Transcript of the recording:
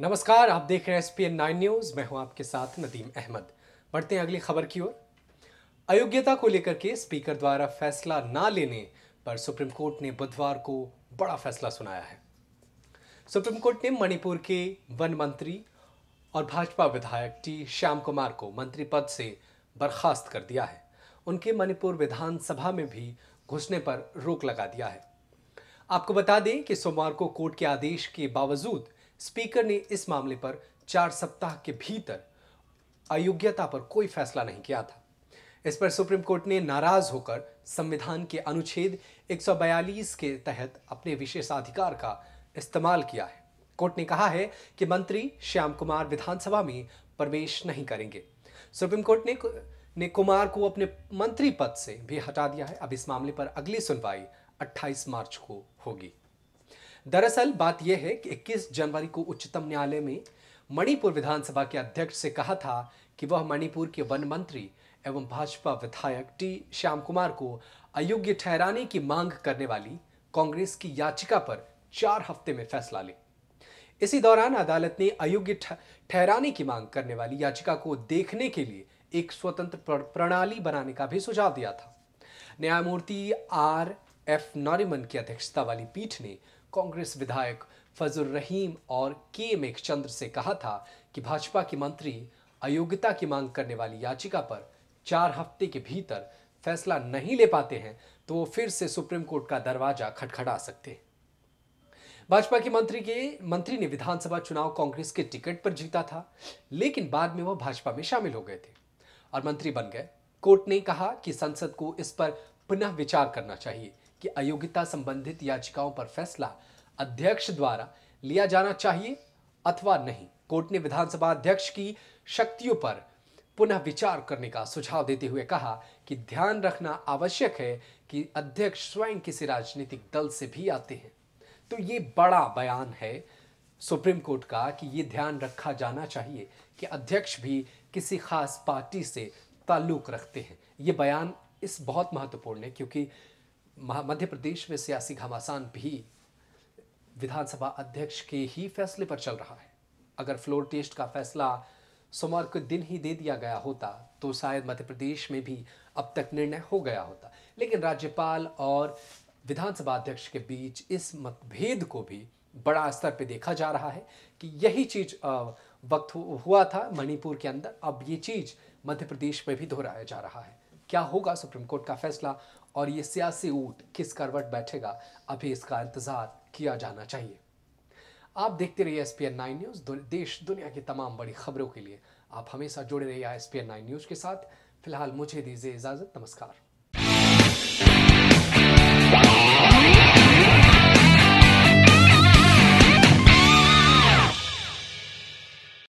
नमस्कार आप देख रहे हैं एस पी नाइन न्यूज़ मैं हूं आपके साथ नदीम अहमद बढ़ते हैं अगली खबर की ओर अयोग्यता को लेकर के स्पीकर द्वारा फैसला ना लेने पर सुप्रीम कोर्ट ने बुधवार को बड़ा फैसला सुनाया है सुप्रीम कोर्ट ने मणिपुर के वन मंत्री और भाजपा विधायक टी श्याम कुमार को मंत्री पद से बर्खास्त कर दिया है उनके मणिपुर विधानसभा में भी घुसने पर रोक लगा दिया है आपको बता दें कि सोमवार को कोर्ट के आदेश के बावजूद स्पीकर ने इस मामले पर चार सप्ताह के भीतर अयोग्यता पर कोई फैसला नहीं किया था इस पर सुप्रीम कोर्ट ने नाराज होकर संविधान के अनुच्छेद 142 के तहत अपने विशेषाधिकार का इस्तेमाल किया है कोर्ट ने कहा है कि मंत्री श्याम कुमार विधानसभा में प्रवेश नहीं करेंगे सुप्रीम कोर्ट ने ने कुमार को अपने मंत्री पद से भी हटा दिया है अब इस मामले पर अगली सुनवाई 28 मार्च को होगी दरअसल बात यह है कि 21 जनवरी को उच्चतम न्यायालय में मणिपुर विधानसभा के अध्यक्ष से कहा था कि वह मणिपुर के वन मंत्री एवं भाजपा विधायक टी श्याम कुमार को अयोग्य ठहराने की मांग करने वाली कांग्रेस की याचिका पर चार हफ्ते में फैसला ले इसी दौरान अदालत ने अयोग्य ठहराने की मांग करने वाली याचिका को देखने के लिए एक स्वतंत्र प्रणाली बनाने का भी सुझाव दिया था न्यायमूर्ति आर एफ नॉरिमन की अध्यक्षता वाली पीठ ने कांग्रेस विधायक फजल रहीम और के मेघचंद्र से कहा था कि भाजपा के मंत्री अयोग्यता की मांग करने वाली याचिका पर चार हफ्ते के भीतर फैसला नहीं ले पाते हैं तो वो फिर से सुप्रीम कोर्ट का दरवाजा खटखटा सकते हैं भाजपा के मंत्री के मंत्री ने विधानसभा चुनाव कांग्रेस के टिकट पर जीता था लेकिन बाद में वह भाजपा में शामिल हो गए थे और मंत्री बन गए कोर्ट ने कहा कि संसद को इस पर पुनः विचार करना चाहिए कि अयोग्यता संबंधित याचिकाओं पर फैसला अध्यक्ष द्वारा लिया जाना चाहिए अथवा नहीं कोर्ट ने विधानसभा अध्यक्ष की शक्तियों पर पुनः विचार करने का सुझाव देते हुए कहा कि ध्यान रखना आवश्यक है कि अध्यक्ष स्वयं किसी राजनीतिक दल से भी आते हैं तो ये बड़ा बयान है सुप्रीम कोर्ट का कि ये ध्यान रखा जाना चाहिए कि अध्यक्ष भी किसी खास पार्टी से ताल्लुक रखते हैं ये बयान इस बहुत महत्वपूर्ण है क्योंकि मध्य प्रदेश में सियासी घमासान भी विधानसभा अध्यक्ष के ही फैसले पर चल रहा है अगर फ्लोर टेस्ट का फैसला सोमवार को दिन ही दे दिया गया होता तो शायद मध्य प्रदेश में भी अब तक निर्णय हो गया होता लेकिन राज्यपाल और विधानसभा अध्यक्ष के बीच इस मतभेद को भी बड़ा स्तर पर देखा जा रहा है कि यही चीज वक्त हुआ था मणिपुर के अंदर अब ये चीज मध्य प्रदेश में भी दोहराया जा रहा है क्या होगा सुप्रीम कोर्ट का फैसला और ये सियासी ऊट किस करवट बैठेगा अभी इसका इंतज़ार किया जाना चाहिए आप देखते रहिए S P N nine news देश दुनिया की तमाम बड़ी खबरों के लिए आप हमेशा जुड़े रहिए S P N nine news के साथ फिलहाल मुझे दीजिए इजाज़त नमस्कार